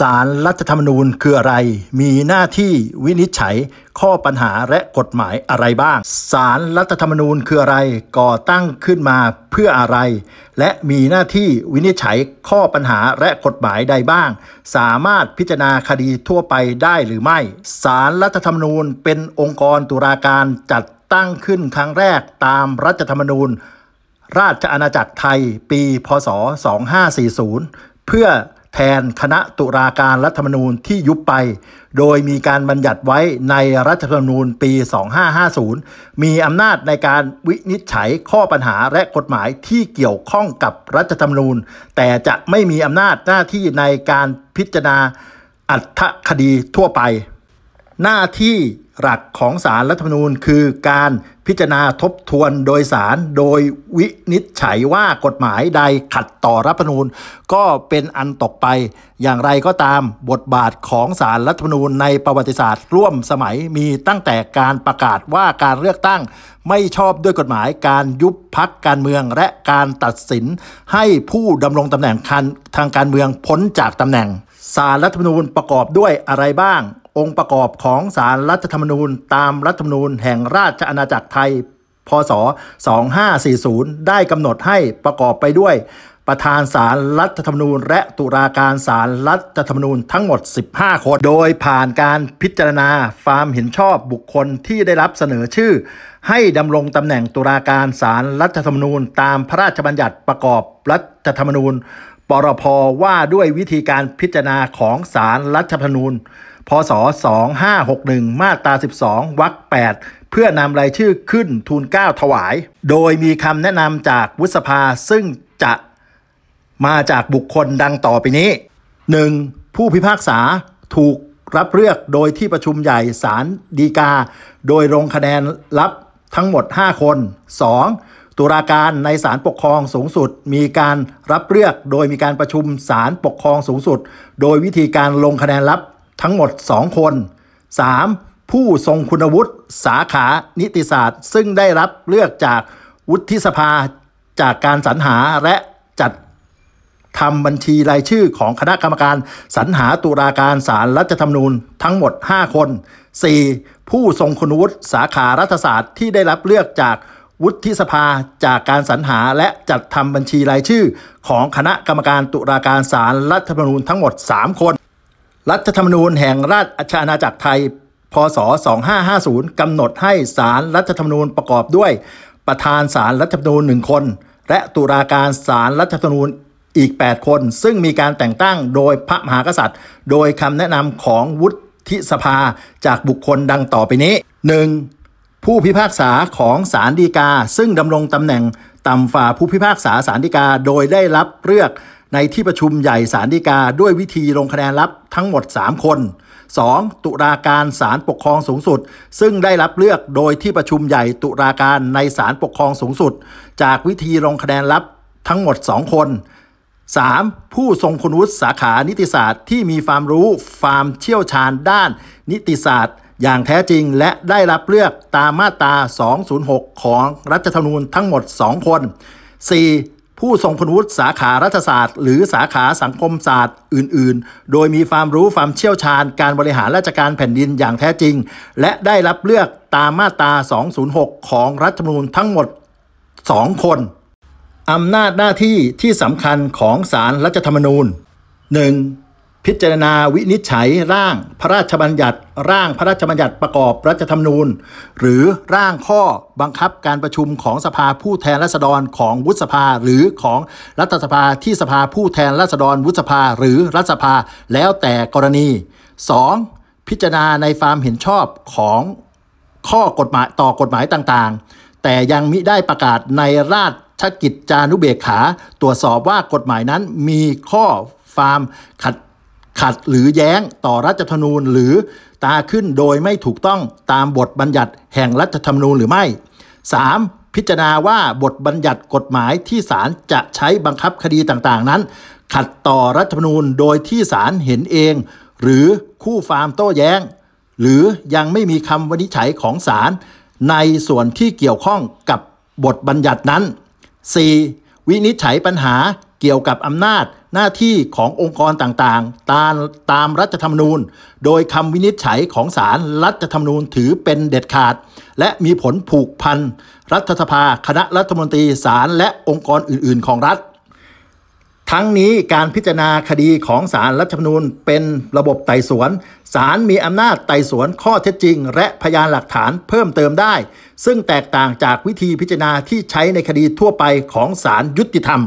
สารรัฐธรรมนูญคืออะไร มีหน้าที่วินิจฉัยข้อปัญหาและกฎหมายอะไรบ้างสารรัฐธรรมนูญคืออะไร ก่อตั้งขึ้นมาเพื่ออะไร และมีหน้าที่วินิจฉัยข้อปัญหาและกฎหมายใดบ้าง สามารถพิจารณาคดีทั่วไปได้หรือไม่ สารรัฐธรรมนูญเป็นองค์กรตุลาการจัดตั้งขึ้นครั้งแรกตามรัฐธรรมนูญราชอาณาจักรไทยปีพศ 2540 เพื่อแทนคณะตุลาการรัฐธรรมนูญที่ยุบไป โดยมีการบัญญัติไว้ในรัฐธรรมนูญปี 2550 มีอำนาจในการวินิจฉัยข้อปัญหาและกฎหมายที่เกี่ยวข้องกับรัฐธรรมนูญ แต่จะไม่มีอำนาจหน้าที่ในการพิจารณาอัตคดีทั่วไป หน้าที่หลักของสารรัฐธรรมนูญ คือการพิจารณาทบทวนโดยสารโดยวินิจฉัยว่ากฎหมายใดขัดต่อรัฐธรรมนูญ ก็เป็นอันตกไป อย่างไรก็ตามบทบาทของสารรัฐธรรมนูญในประวัติศาสตร์ร่วมสมัยมีตั้งแต่การประกาศว่าการเลือกตั้ง ไม่ชอบด้วยกฎหมาย การยุบพักการเมืองและการตัดสิน ให้ผู้ดำรงตำแหน่งทางการเมืองพ้นจากตำแหน่งสารรัฐธรรมนูญประกอบด้วยอะไรบ้างองค์ประกอบของสารรัฐธรรมนูญ ตามรัฐธรรมนูญแห่งราชอาณาจักรไทย พศ2540 ได้กำหนดให้ประกอบไปด้วย ประธานสารรัฐธรรมนูญ และตุลาการสารรัฐธรรมนูญทั้งหมด 15คนโดยผ่านการพิจารณาความเห็นชอบบุคคลที่ได้รับเสนอชื่อ ให้ดำรงตำแหน่งตุลาการสารรัฐธรรมนูญ ตามพระราชบัญญัติประกอบรัฐธรรมนูญปรพว่าด้วยวิธีการพิจารณาของสารรัฐธรรมนูญพศ2561 มาตรา12วรรค8เพื่อนำรายชื่อขึ้นทูลเก้าถวาย โดยมีคำแนะนำจากวุฒิสภา ซึ่งจะมาจากบุคคลดังต่อไปนี้ 1. ผู้พิพากษาถูกรับเลือกโดยที่ประชุมใหญ่ศาลฎีกา โดยลงคะแนนรับทั้งหมด 5 คน 2. ตุลาการในศาลปกครองสูงสุด มีการรับเลือกโดยมีการประชุมศาลปกครองสูงสุด โดยวิธีการลงคะแนนรับทั้งหมด 2 คน 3. ผู้ทรงคุณวุฒิสาขานิติศาสตร์ ซึ่งได้รับเลือกจากวุฒิสภาจากการสรรหาและจัดทำบัญชีรายชื่อ ของคณะกรรมการสรรหาตุลาการศาลรรัฐธรรมนูญทั้งหมด 5 คน 4. ผู้ทรงคุณวุฒิสาขารัฐศาสตร์ ที่ได้รับเลือกจากวุฒิสภาจากการสรรหาและจัดทำบัญชีรายชื่อ ของคณะกรรมการตุลาการศาลรรัฐธรรมนูญทั้งหมด3คนรัฐธรรมนูญแห่งราชอาณาจักรไทย พศ 2550 กำหนดให้ศาลรรัฐธรรมนูญประกอบด้วย ประธานศาลรรัฐธรรมนูญหนึ่งคน และตุลาการศาลรรัฐธรรมนูญอีก 8 คน ซึ่งมีการแต่งตั้งโดยพระมหากษัตริย์ โดยคำแนะนำของวุฒิสภาจากบุคคลดังต่อไปนี้ 1. ผู้พิพากษาของศาลฎีกา ซึ่งดำรงตำแหน่งต่ำฝ่าผู้พิพากษาศาลฎีกา โดยได้รับเลือกในที่ประชุมใหญ่สารดีกาด้วยวิธีลงคะแนนลับทั้งหมด 3 คน 2. ตุลาการสารปกครองสูงสุด ซึ่งได้รับเลือกโดยที่ประชุมใหญ่ตุลาการในสารปกครองสูงสุด จากวิธีลงคะแนนลับทั้งหมด2คน 3. ผู้ทรงคุณวุฒิสาขานิติศาสตร์ที่มีความรู้ความเชี่ยวชาญด้าน นิติศาสตร์ อย่างแท้จริงและได้รับเลือกตามมาตรา206 ของรัฐธรรมนูญทั้งหมด 2 คน 4. ผู้ทรงคุณวุฒิสาขารัฐศาสตร์ หรือสาขาสังคมศาสตร์อื่น ๆ โดยมีความรู้ความเชี่ยวชาญการบริหารราชการแผ่นดินอย่างแท้จริง และได้รับเลือกตามมาตรา 206 ของรัฐธรรมนูญทั้งหมด 2 คน อำนาจหน้าที่ที่สำคัญของศาลรรัฐธรรมนูญ 1. พิจารณาวินิจฉัยร่างพระราชบัญญัติ ร่างพระราชบัญญัติประกอบรัฐธรรมนูญ หรือร่างข้อบังคับการประชุมของสภาผู้แทนราษฎรของวุฒิสภาหรือของรัฐสภาที่สภาผู้แทนราษฎรวุฒิสภาหรือรัฐสภาแล้วแต่กรณี 2. พิจารณาในความเห็นชอบของ ข้อกฎหมายต่อกฎหมายต่าง ๆ แต่ยังมิได้ประกาศในราชกิจจานุเบกขาตรวจสอบว่ากฎหมายนั้นมีข้อความขัดขัดหรือแย้งต่อรัฐธรรมนูญหรือตาขึ้นโดยไม่ถูกต้องตามบทบัญญัติแห่งรัฐธรรมนูญหรือไม่ 3. พิจารณาว่าบทบัญญัติกฎหมายที่ศาลจะใช้บังคับคดีต่างๆนั้น ขัดต่อรัฐธรรมนูญโดยที่ศาลเห็นเอง หรือคู่ฟาร์มโต้แย้ง หรือยังไม่มีคำวินิจฉัยของศาลในส่วนที่เกี่ยวข้องกับบทบัญญัตินั้น 4. วินิจฉัยปัญหาเกี่ยวกับอำนาจหน้าที่ขององค์กรต่างๆ ตามตาม รัฐธรรมนูญ โดยคำวินิจฉัยของศาลรรัฐธรรมนูญถือเป็นเด็ดขาด และมีผลผูกพันรัฐสภา คณะรัฐมนตรีศาลและองค์กรอื่นๆของรัฐ ทั้งนี้การพิจารณาคดีของศาลรรัฐธรรมนูญ เป็นระบบไต่สวนศาลมีอำนาจไต่สวนข้อเท็จจริง และพยานหลักฐานเพิ่มเติมได้ ซึ่งแตกต่างจากวิธีพิจารณาที่ใช้ในคดีทั่วไปของศาลยุติธรรม